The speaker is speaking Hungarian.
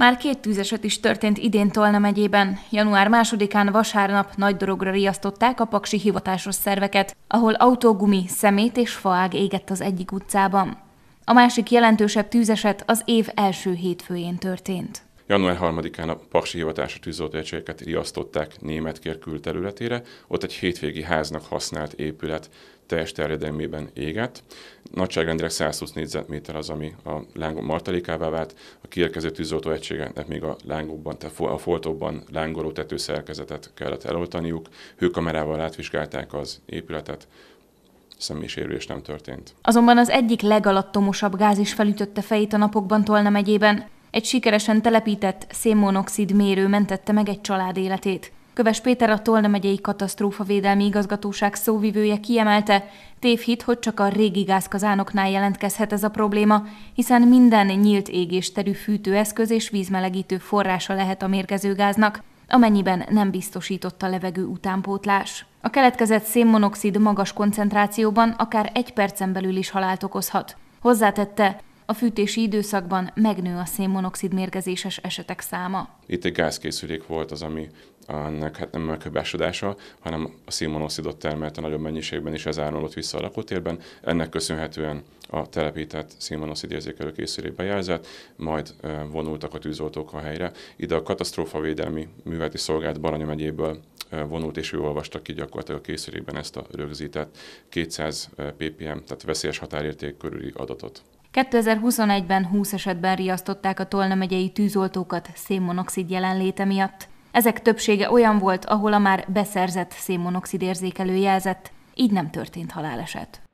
Már két tűzeset is történt idén Tolna megyében. Január 2-án vasárnap nagy dorogra riasztották a paksi hivatásos szerveket, ahol autógumi, szemét és faág égett az egyik utcában. A másik jelentősebb tűzeset az év első hétfőjén történt. Január 3-án a Paksi hivatású tűzoltóegységeket riasztották Németkér külterületére, ott egy hétvégi háznak használt épület teljes terjedelmében égett. Nagyságrendileg 120 négyzetméter az, ami a lángok martalékává vált, a kiérkező tűzoltó egységeknek hát még a lángokban, a foltokban lángoló tetőszerkezetet kellett eloltaniuk, hőkamerával átvizsgálták az épületet, személyisérülés nem történt. Azonban az egyik legalattomosabb gáz is felütötte fejét a napokban Tolna megyében. Egy sikeresen telepített szénmonoxid mérő mentette meg egy család életét. Köves Péter a Tolna megyei katasztrófavédelmi igazgatóság szóvivője kiemelte, tévhit, hogy csak a régi gázkazánoknál jelentkezhet ez a probléma, hiszen minden nyílt égésterű fűtőeszköz és vízmelegítő forrása lehet a mérgező gáznak, amennyiben nem biztosított a levegő utánpótlás. A keletkezett szénmonoxid magas koncentrációban akár egy percen belül is halált okozhat. Hozzátette, a fűtési időszakban megnő a szénmonoxid mérgezéses esetek száma. Itt egy gázkészülék volt az, ami annak hát nem megköbásodása, hanem a szénmonoxidot termelte nagyobb mennyiségben, és ez áramlott vissza a lakótérben. Ennek köszönhetően a telepített szénmonoxid érzékelő készülék bejelzett, majd vonultak a tűzoltók a helyre. Ide a katasztrófavédelmi műveleti szolgált Baranya megyéből vonult, és ő olvasta ki gyakorlatilag a készülében ezt a rögzített 200 ppm, tehát veszélyes határérték körüli adatot. 2021-ben 20 esetben riasztották a Tolna megyei tűzoltókat szénmonoxid jelenléte miatt. Ezek többsége olyan volt, ahol a már beszerzett szénmonoxid érzékelő jelzett, így nem történt haláleset.